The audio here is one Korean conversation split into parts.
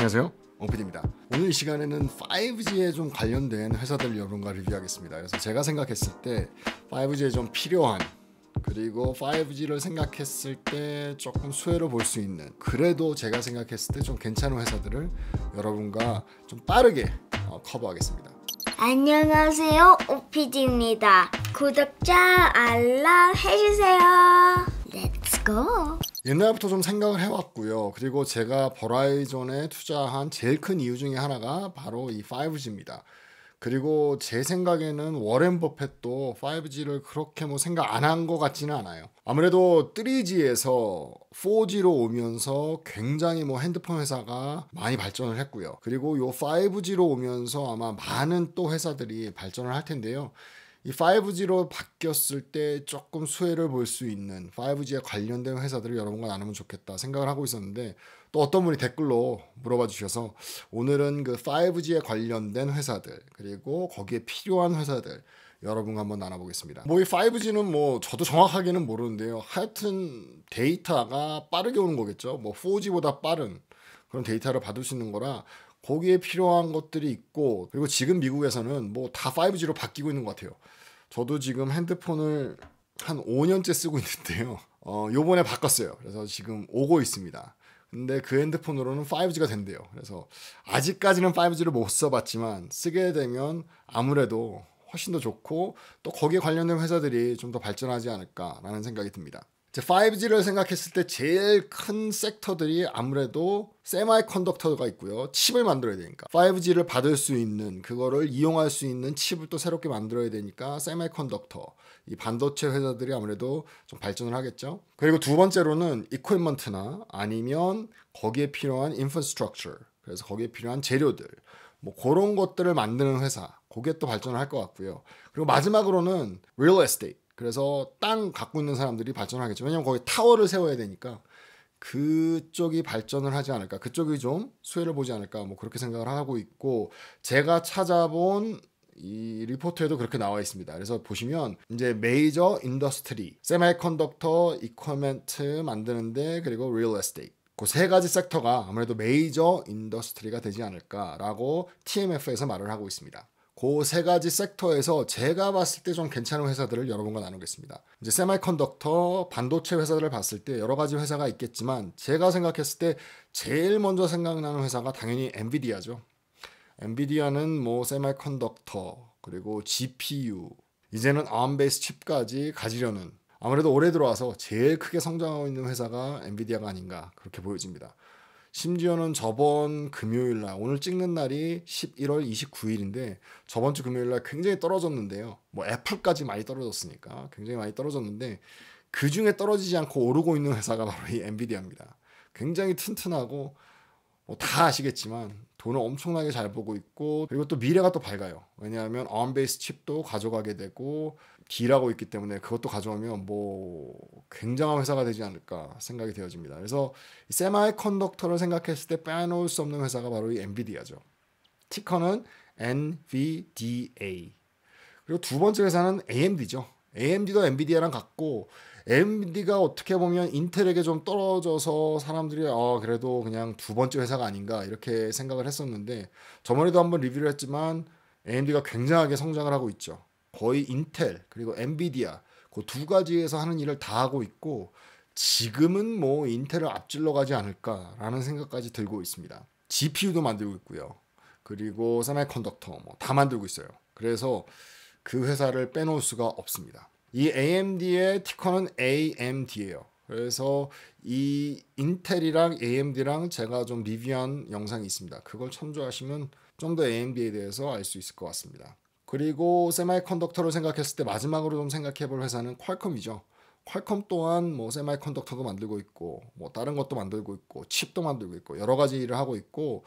안녕하세요. 옹피디입니다. 어, 오늘 이 시간에는 5G에 좀 관련된 회사들 여론과 리뷰하겠습니다. 그래서 제가 생각했을 때 5G에 좀 필요한 그리고 5G를 생각했을 때 조금 수혜로 볼 수 있는 그래도 제가 생각했을 때 좀 괜찮은 회사들을 여러분과 좀 빠르게 어, 커버하겠습니다. 안녕하세요 오피디입니다. 구독자 알람 해주세요. 렛츠고 옛날부터 좀 생각을 해왔고요. 그리고 제가 버라이존에 투자한 제일 큰 이유 중에 하나가 바로 이 5G입니다. 그리고 제 생각에는 워렌 버펫도 5G를 그렇게 뭐 생각 안 한 것 같지는 않아요. 아무래도 3G에서 4G로 오면서 굉장히 뭐 핸드폰 회사가 많이 발전을 했고요. 그리고 요 5G로 오면서 아마 많은 또 회사들이 발전을 할 텐데요. 이 5G로 바뀌었을 때 조금 수혜를 볼 수 있는 5G에 관련된 회사들을 여러분과 나누면 좋겠다 생각을 하고 있었는데 또 어떤 분이 댓글로 물어봐 주셔서 오늘은 그 5G에 관련된 회사들 그리고 거기에 필요한 회사들 여러분과 한번 나눠보겠습니다. 뭐이 5G는 뭐 저도 정확하게는 모르는데요. 하여튼 데이터가 빠르게 오는 거겠죠. 뭐 4G보다 빠른 그런 데이터를 받을 수 있는 거라 거기에 필요한 것들이 있고 그리고 지금 미국에서는 뭐 다 5G로 바뀌고 있는 것 같아요. 저도 지금 핸드폰을 한 5년째 쓰고 있는데요. 어, 요번에 바꿨어요. 그래서 지금 오고 있습니다. 근데 그 핸드폰으로는 5G가 된대요. 그래서 아직까지는 5G를 못 써봤지만 쓰게 되면 아무래도 훨씬 더 좋고 또 거기에 관련된 회사들이 좀 더 발전하지 않을까라는 생각이 듭니다. 5G를 생각했을 때 제일 큰 섹터들이 아무래도 세마이컨덕터가 있고요. 칩을 만들어야 되니까 5G를 받을 수 있는 그거를 이용할 수 있는 칩을 또 새롭게 만들어야 되니까 세마이컨덕터 이 반도체 회사들이 아무래도 좀 발전을 하겠죠. 그리고 두 번째로는 이퀄먼트나 아니면 거기에 필요한 인프라스트럭처 그래서 거기에 필요한 재료들 뭐 그런 것들을 만드는 회사 그게 또 발전을 할 것 같고요. 그리고 마지막으로는 r e 에스 e 이 t 그래서 땅 갖고 있는 사람들이 발전하겠죠. 을 왜냐면 거기 타워를 세워야 되니까 그쪽이 발전을 하지 않을까. 그쪽이 좀 수혜를 보지 않을까. 뭐 그렇게 생각을 하고 있고 제가 찾아본 이 리포트에도 그렇게 나와 있습니다. 그래서 보시면 이제 메이저 인더스트리, 세미컨덕터, 이퀄멘트 만드는데 그리고 리얼 에스테이트 그 세 가지 섹터가 아무래도 메이저 인더스트리가 되지 않을까라고 TMF에서 말을 하고 있습니다. 그세 가지 섹터에서 제가 봤을 때 좀 괜찮은 회사들을 여러분과 나누겠습니다. 이제 세마이컨덕터, 반도체 회사들을 봤을 때 여러 가지 회사가 있겠지만 제가 생각했을 때 제일 먼저 생각나는 회사가 당연히 엔비디아죠. 엔비디아는 뭐 세마이컨덕터 그리고 GPU 이제는 ARM 베이스 칩까지 가지려는 아무래도 올해 들어와서 제일 크게 성장하고 있는 회사가 엔비디아가 아닌가 그렇게 보여집니다. 심지어는 저번 금요일 날 오늘 찍는 날이 11월 29일인데 저번 주 금요일 날 굉장히 떨어졌는데요. 뭐 애플까지 많이 떨어졌으니까 굉장히 많이 떨어졌는데 그 중에 떨어지지 않고 오르고 있는 회사가 바로 이 엔비디아입니다. 굉장히 튼튼하고 뭐 다 아시겠지만 돈을 엄청나게 잘 보고 있고 그리고 또 미래가 또 밝아요. 왜냐하면 언베이스 칩도 가져가게 되고 길하고 있기 때문에 그것도 가져오면 뭐 굉장한 회사가 되지 않을까 생각이 되어집니다. 그래서 세마이 컨덕터를 생각했을 때 빼놓을 수 없는 회사가 바로 이 엔비디아죠. 티커는 NVDA. 그리고 두 번째 회사는 AMD죠. AMD도 엔비디아랑 같고 AMD가 어떻게 보면 인텔에게 좀 떨어져서 사람들이 아 그래도 그냥 두 번째 회사가 아닌가 이렇게 생각을 했었는데 저번에도 한번 리뷰를 했지만 AMD가 굉장하게 성장을 하고 있죠. 거의 인텔 그리고 엔비디아 그 두 가지에서 하는 일을 다 하고 있고 지금은 뭐 인텔을 앞질러 가지 않을까라는 생각까지 들고 있습니다. GPU도 만들고 있고요. 그리고 세미컨덕터 뭐 다 만들고 있어요. 그래서 그 회사를 빼놓을 수가 없습니다. 이 AMD의 티커는 AMD예요. 그래서 이 인텔이랑 AMD랑 제가 좀 리뷰한 영상이 있습니다. 그걸 참조하시면 좀 더 AMD에 대해서 알 수 있을 것 같습니다. 그리고 세마이컨덕터를 생각했을 때 마지막으로 좀 생각해 볼 회사는 퀄컴이죠. 퀄컴 또한 뭐 세마이컨덕터도 만들고 있고 뭐 다른 것도 만들고 있고 칩도 만들고 있고 여러 가지 일을 하고 있고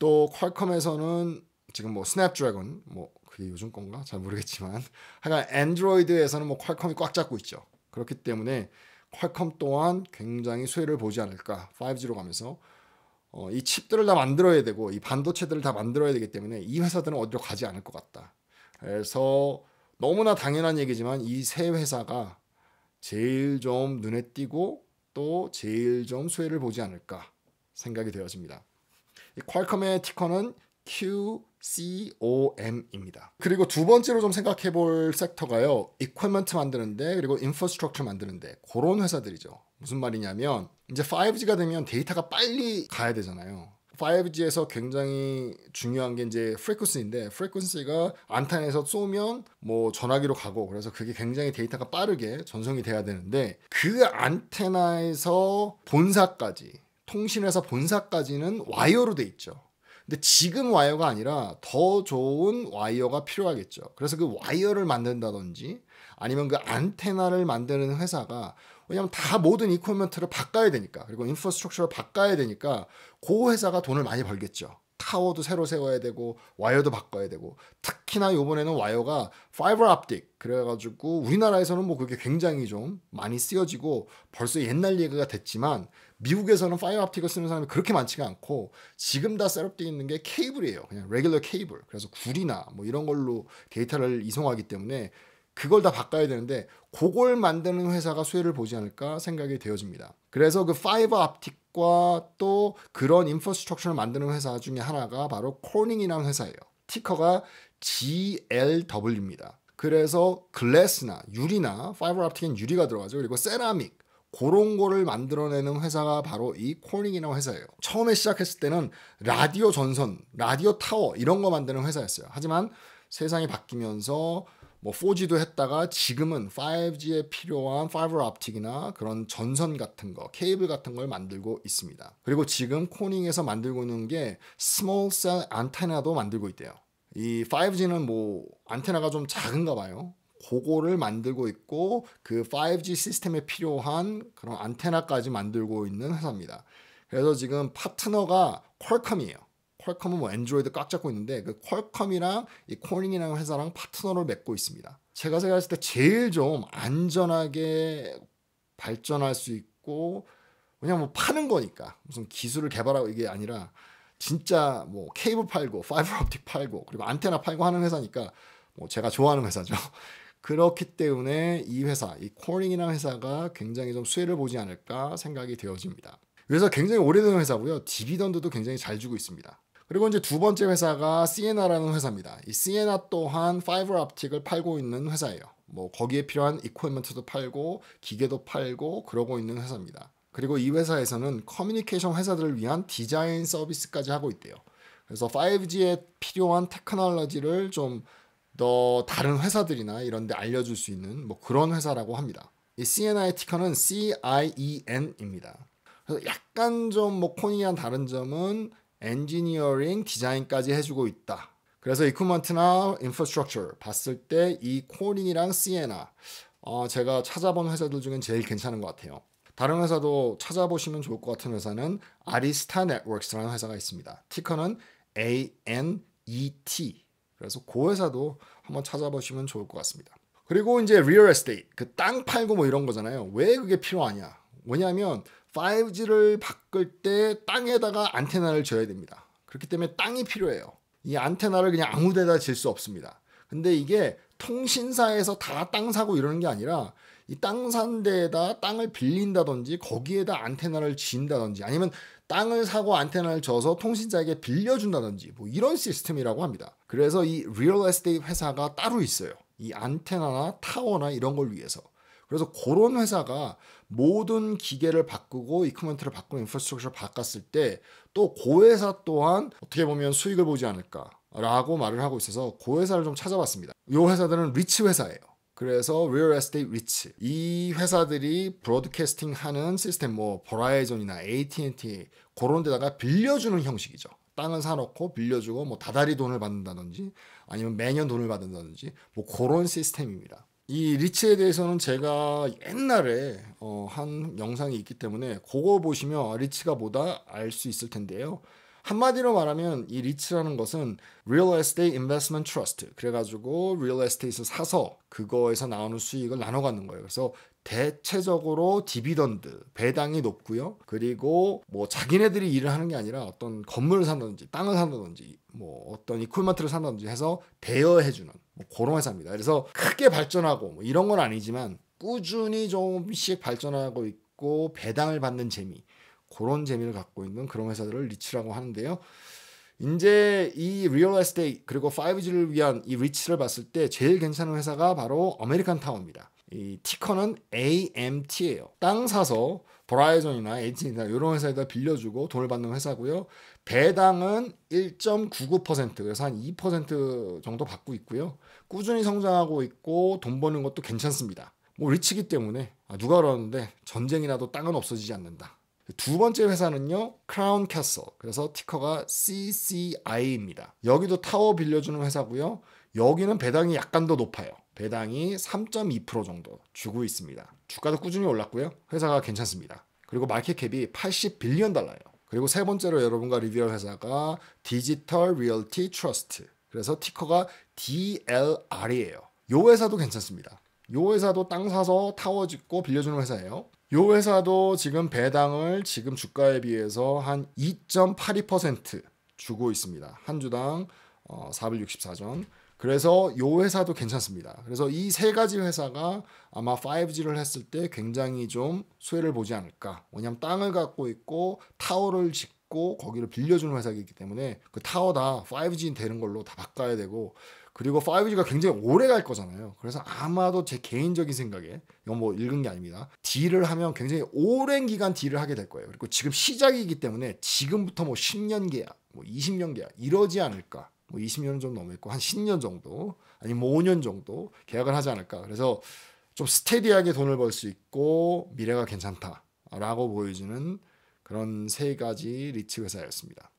또 퀄컴에서는 지금 뭐 스냅드래곤 뭐 그게 요즘 건가 잘 모르겠지만 하여간 안드로이드에서는 뭐 퀄컴이 꽉 잡고 있죠. 그렇기 때문에 퀄컴 또한 굉장히 수혜를 보지 않을까 5G로 가면서 어, 이 칩들을 다 만들어야 되고 이 반도체들을 다 만들어야 되기 때문에 이 회사들은 어디로 가지 않을 것 같다. 그래서 너무나 당연한 얘기지만 이 세 회사가 제일 좀 눈에 띄고 또 제일 좀 수혜를 보지 않을까 생각이 되어집니다. 퀄컴의 티커는 QCOM입니다. 그리고 두 번째로 좀 생각해 볼 섹터가요. 이퀄먼트 만드는데 그리고 인프라스트럭처 만드는데 그런 회사들이죠. 무슨 말이냐면 이제 5G가 되면 데이터가 빨리 가야 되잖아요. 5G에서 굉장히 중요한 게 이제 프리퀀시인데 프리퀀시가 안탄에서 쏘면 뭐 전화기로 가고 그래서 그게 굉장히 데이터가 빠르게 전송이 돼야 되는데 그 안테나에서 본사까지 통신에서 본사까지는 와이어로 돼 있죠. 근데 지금 와이어가 아니라 더 좋은 와이어가 필요하겠죠. 그래서 그 와이어를 만든다든지 아니면 그 안테나를 만드는 회사가 왜냐하면 다 모든 이코먼트를 바꿔야 되니까 그리고 인프라스트럭처를 바꿔야 되니까 그 회사가 돈을 많이 벌겠죠. 타워도 새로 세워야 되고 와이어도 바꿔야 되고 특히나 이번에는 와이어가 파이버 업틱 그래가지고 우리나라에서는 뭐 그게 굉장히 좀 많이 쓰여지고 벌써 옛날 얘기가 됐지만 미국에서는 파이버 업틱을 쓰는 사람이 그렇게 많지가 않고 지금 다 셋업되어 있는 게 케이블이에요 그냥 레귤러 케이블 그래서 굴이나 뭐 이런 걸로 데이터를 이송하기 때문에 그걸 다 바꿔야 되는데 그걸 만드는 회사가 수혜를 보지 않을까 생각이 되어집니다. 그래서 그 파이버 앞틱과 또 그런 인프라스트럭처를 만드는 회사 중에 하나가 바로 코닝이라는 회사예요. 티커가 GLW입니다. 그래서 글래스나 유리나 파이버 앞틱엔 유리가 들어가죠. 그리고 세라믹 그런 거를 만들어내는 회사가 바로 이 코닝이라는 회사예요. 처음에 시작했을 때는 라디오 전선, 라디오 타워 이런 거 만드는 회사였어요. 하지만 세상이 바뀌면서 뭐 4G도 했다가 지금은 5G에 필요한 파이버 옵틱이나 그런 전선 같은 거, 케이블 같은 걸 만들고 있습니다. 그리고 지금 코닝에서 만들고 있는 게 스몰 셀 안테나도 만들고 있대요. 이 5G는 뭐 안테나가 좀 작은가 봐요. 고거를 만들고 있고 그 5G 시스템에 필요한 그런 안테나까지 만들고 있는 회사입니다. 그래서 지금 파트너가 퀄컴이에요. 퀄컴은 뭐 엔드로이드 꽉 잡고 있는데 그 퀄컴이랑 이 코닝이라는 회사랑 파트너를 맺고 있습니다. 제가 생각했을 때 제일 좀 안전하게 발전할 수 있고 왜냐면 뭐 파는 거니까 무슨 기술을 개발하고 이게 아니라 진짜 뭐 케이블 팔고 파이버 옵틱 팔고 그리고 안테나 팔고 하는 회사니까 뭐 제가 좋아하는 회사죠. 그렇기 때문에 이 회사, 이 코링이라는 회사가 굉장히 좀 수혜를 보지 않을까 생각이 되어집니다. 그래서 굉장히 오래된 회사고요. 디비던드도 굉장히 잘 주고 있습니다. 그리고 이제 두 번째 회사가 c n 나라는 회사입니다. 이 시에나 또한 파이버 옵틱을 팔고 있는 회사예요. 뭐 거기에 필요한 이코이먼트도 팔고 기계도 팔고 그러고 있는 회사입니다. 그리고 이 회사에서는 커뮤니케이션 회사들을 위한 디자인 서비스까지 하고 있대요. 그래서 5G에 필요한 테크놀로지를 좀 더 다른 회사들이나 이런 데 알려줄 수 있는 뭐 그런 회사라고 합니다. 이 c e n 의 티커는 CIEN입니다. 그래서 약간 좀 뭐코니한 다른 점은 엔지니어링 디자인까지 해주고 있다. 그래서 이큐먼트나 인프라스트럭처 봤을 때 이 코링이랑 시에나 어, 제가 찾아본 회사들 중엔 제일 괜찮은 것 같아요. 다른 회사도 찾아보시면 좋을 것 같은 회사는 아리스타 네트워크스라는 회사가 있습니다. 티커는 ANET. 그래서 그 회사도 한번 찾아보시면 좋을 것 같습니다. 그리고 이제 리얼 에스테이트, 그 땅 팔고 뭐 이런 거잖아요. 왜 그게 필요하냐? 왜냐하면 5G를 바꿀 때 땅에다가 안테나를 줘야 됩니다. 그렇기 때문에 땅이 필요해요. 이 안테나를 그냥 아무 데다 질수 없습니다. 근데 이게 통신사에서 다 땅 사고 이러는 게 아니라 이 땅 산 데에다 땅을 빌린다든지 거기에다 안테나를 진다든지 아니면 땅을 사고 안테나를 줘서 통신사에게 빌려준다든지 뭐 이런 시스템이라고 합니다. 그래서 이 리얼 에스테이트 회사가 따로 있어요. 이 안테나나 타워나 이런 걸 위해서. 그래서 그런 회사가 모든 기계를 바꾸고 이크먼트를 바꾸고 인프라스트럭처를 바꿨을 때 또 고회사 그 또한 어떻게 보면 수익을 보지 않을까라고 말을 하고 있어서 고회사를 그 좀 찾아봤습니다. 이 회사들은 리치 회사예요. 그래서 Real Estate Rich 이 회사들이 브로드캐스팅 하는 시스템 뭐 버라이전이나 AT&T 그런 데다가 빌려주는 형식이죠. 땅을 사놓고 빌려주고 뭐 다달이 돈을 받는다든지 아니면 매년 돈을 받는다든지 뭐 그런 시스템입니다. 이 리치에 대해서는 제가 옛날에 어, 한 영상이 있기 때문에 그거 보시면 아, 리치가 뭐다 알 수 있을 텐데요. 한마디로 말하면 이 리츠라는 것은 Real Estate Investment Trust 그래가지고 Real Estate을 사서 그거에서 나오는 수익을 나눠 갖는 거예요. 그래서 대체적으로 디비던드 배당이 높고요. 그리고 뭐 자기네들이 일을 하는 게 아니라 어떤 건물을 산다든지 땅을 산다든지 뭐 어떤 이퀄마트를 산다든지 해서 대여해주는 뭐 그런 회사입니다. 그래서 크게 발전하고 뭐 이런 건 아니지만 꾸준히 조금씩 발전하고 있고 배당을 받는 재미 그런 재미를 갖고 있는 그런 회사들을 리츠라고 하는데요. 이제 이 리얼 에스테이 그리고 5G를 위한 이리츠를 봤을 때 제일 괜찮은 회사가 바로 아메리칸 타워입니다. 이 티커는 AMT예요. 땅 사서 브라이전이나 에이틴이나 이런 회사에다 빌려주고 돈을 받는 회사고요. 배당은 1.99% 그래서 한 2% 정도 받고 있고요. 꾸준히 성장하고 있고 돈 버는 것도 괜찮습니다. 뭐 리치기 때문에 아, 누가 그러는데 전쟁이라도 땅은 없어지지 않는다. 두 번째 회사는요, 크라운 캐슬. 그래서 티커가 CCI입니다. 여기도 타워 빌려주는 회사고요. 여기는 배당이 약간 더 높아요. 배당이 3.2% 정도 주고 있습니다. 주가도 꾸준히 올랐고요. 회사가 괜찮습니다. 그리고 마켓캡이 80빌리언 달러예요. 그리고 세 번째로 여러분과 리뷰할 회사가 디지털 리얼티 트러스트. 그래서 티커가 DLR이에요. 요 회사도 괜찮습니다. 요 회사도 땅 사서 타워 짓고 빌려주는 회사예요. 요 회사도 지금 배당을 지금 주가에 비해서 한 2.82% 주고 있습니다. 한 주당 어, 464전. 그래서 요 회사도 괜찮습니다. 그래서 이 세 가지 회사가 아마 5G를 했을 때 굉장히 좀 수혜를 보지 않을까. 왜냐면 땅을 갖고 있고 타워를 짓고 거기를 빌려주는 회사이기 때문에 그 타워 다 5G 되는 걸로 다 바꿔야 되고 그리고 5G가 굉장히 오래 갈 거잖아요. 그래서 아마도 제 개인적인 생각에 이건 뭐 읽은 게 아닙니다. 딜을 하면 굉장히 오랜 기간 딜을 하게 될 거예요. 그리고 지금 시작이기 때문에 지금부터 뭐 10년 계약, 뭐 20년 계약 이러지 않을까. 뭐 20년은 좀 넘었고 한 10년 정도 아니면 뭐 5년 정도 계약을 하지 않을까. 그래서 좀 스테디하게 돈을 벌 수 있고 미래가 괜찮다라고 보여지는 그런 세 가지 리츠 회사였습니다.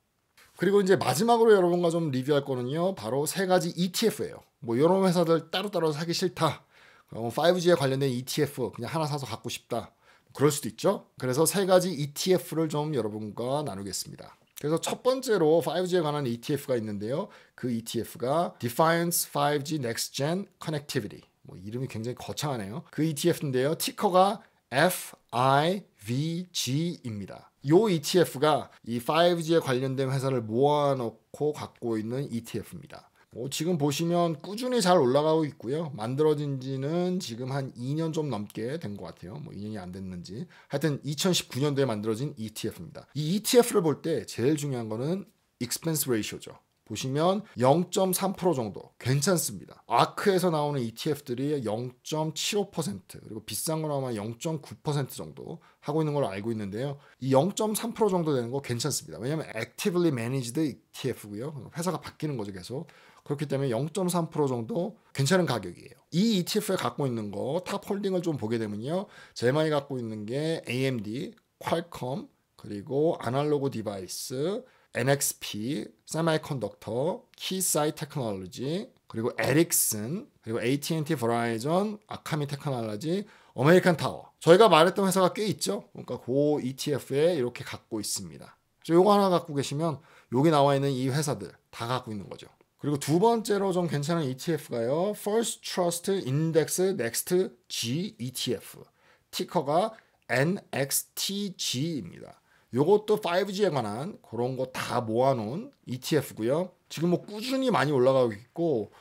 그리고 이제 마지막으로 여러분과 좀 리뷰할 거는요. 바로 세 가지 ETF예요. 뭐 이런 회사들 따로따로 사기 싫다. 어, 5G에 관련된 ETF 그냥 하나 사서 갖고 싶다. 그럴 수도 있죠. 그래서 세 가지 ETF를 좀 여러분과 나누겠습니다. 그래서 첫 번째로 5G에 관한 ETF가 있는데요. 그 ETF가 Defiance 5G Next Gen Connectivity. 뭐 이름이 굉장히 거창하네요. 그 ETF인데요. 티커가 FIVG입니다. 요 ETF가 이 5G에 관련된 회사를 모아놓고 갖고 있는 ETF입니다. 뭐 어, 지금 보시면 꾸준히 잘 올라가고 있고요. 만들어진 지는 지금 한 2년 좀 넘게 된 것 같아요. 뭐 2년이 안 됐는지. 하여튼 2019년도에 만들어진 ETF입니다. 이 ETF를 볼 때 제일 중요한 거는 expense ratio죠. 보시면 0.3% 정도 괜찮습니다. 아크에서 나오는 ETF들이 0.75% 그리고 비싼 거로 아마 0.9% 정도 하고 있는 걸로 알고 있는데요. 이 0.3% 정도 되는 거 괜찮습니다. 왜냐하면 actively managed ETF고요. 회사가 바뀌는 거죠 계속. 그렇기 때문에 0.3% 정도 괜찮은 가격이에요. 이 ETF에 갖고 있는 거탑 홀딩을 좀 보게 되면요. 제일 많이 갖고 있는 게 AMD, 퀄컴, 그리고 아날로그 디바이스, n x p 세마이컨덕터, 키사이 테크놀로지, 그리고 에릭슨, 그리고 AT&T, 버라이전, 아카미 테크놀로지, 어메리칸 타워. 저희가 말했던 회사가 꽤 있죠. 그러니까 고 ETF에 이렇게 갖고 있습니다. 요거 하나 갖고 계시면 여기 나와 있는 이 회사들 다 갖고 있는 거죠. 그리고 두 번째로 좀 괜찮은 ETF가요. First Trust Index Next G ETF. 티커가 NXTG입니다. 요것도 5G에 관한 그런 거 다 모아놓은 ETF고요. 지금 뭐 꾸준히 많이 올라가고 있고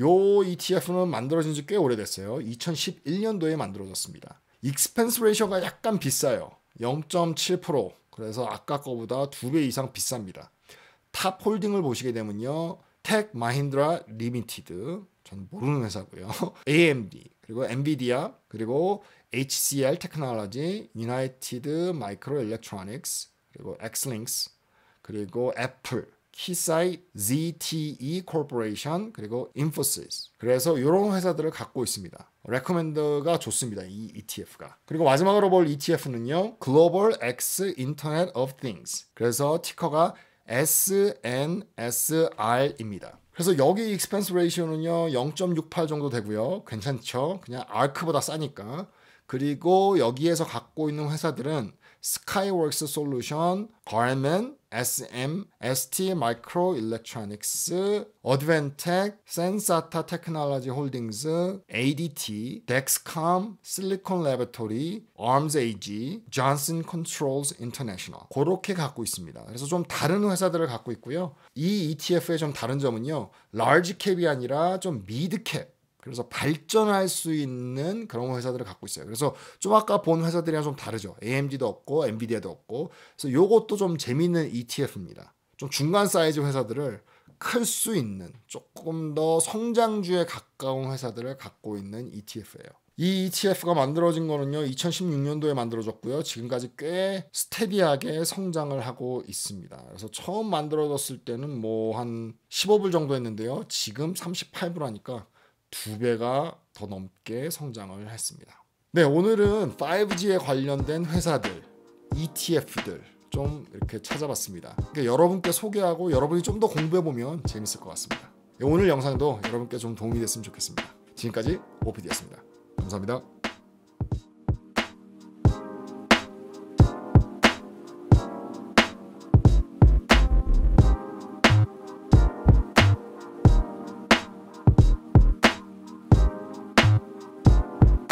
요 ETF는 만들어진 지 꽤 오래됐어요. 2011년도에 만들어졌습니다. 익스펜스 레이셔가 약간 비싸요. 0.7% 그래서 아까 거보다 2배 이상 비쌉니다. 탑 홀딩을 보시게 되면요. 텍 마힌드라 리미티드 저는 모르는 회사고요. AMD 그리고 엔비디아 그리고 HCL 테크놀로지, 유나이티드 마이크로 일렉트로닉스 그리고 엑스링스 그리고 애플 키사이, ZTE c o r p o 그리고 i n f o 그래서 이런 회사들을 갖고 있습니다. 레코멘더가 좋습니다. 이 ETF가. 그리고 마지막으로 볼 ETF는요. g l o X i n t e r n e 그래서 티커가 SNSR입니다. 그래서 여기 익스펜스 레이시오는요 0.68 정도 되고요. 괜찮죠? 그냥 아크보다 싸니까. 그리고 여기에서 갖고 있는 회사들은 스카이웍스 솔루션, 가르멘, SM, ST 마이크로일렉트로닉스, 어드벤텍, 센사타 테크놀로지 홀딩스, ADT, 덱스컴, 실리콘 레버토리, ARMS AG, Johnson Controls International 그렇게 갖고 있습니다. 그래서 좀 다른 회사들을 갖고 있고요. 이 ETF의 좀 다른 점은요. large cap이 아니라 좀 mid cap 그래서 발전할 수 있는 그런 회사들을 갖고 있어요. 그래서 좀 아까 본 회사들이랑 좀 다르죠. AMD도 없고 엔비디아도 없고. 그래서 요것도 좀 재미있는 ETF입니다. 좀 중간 사이즈 회사들을 클 수 있는 조금 더 성장주에 가까운 회사들을 갖고 있는 ETF예요. 이 ETF가 만들어진 거는요, 2016년도에 만들어졌고요. 지금까지 꽤 스테디하게 성장을 하고 있습니다. 그래서 처음 만들어졌을 때는 뭐 한 15불 정도 했는데요. 지금 38불 하니까 두 배가 더 넘게 성장을 했습니다. 네, 오늘은 5G에 관련된 회사들, ETF들 좀 이렇게 찾아봤습니다. 그러니까 여러분께 소개하고 여러분이 좀 더 공부해보면 재밌을 것 같습니다. 네, 오늘 영상도 여러분께 좀 도움이 됐으면 좋겠습니다. 지금까지 오피디였습니다. 감사합니다.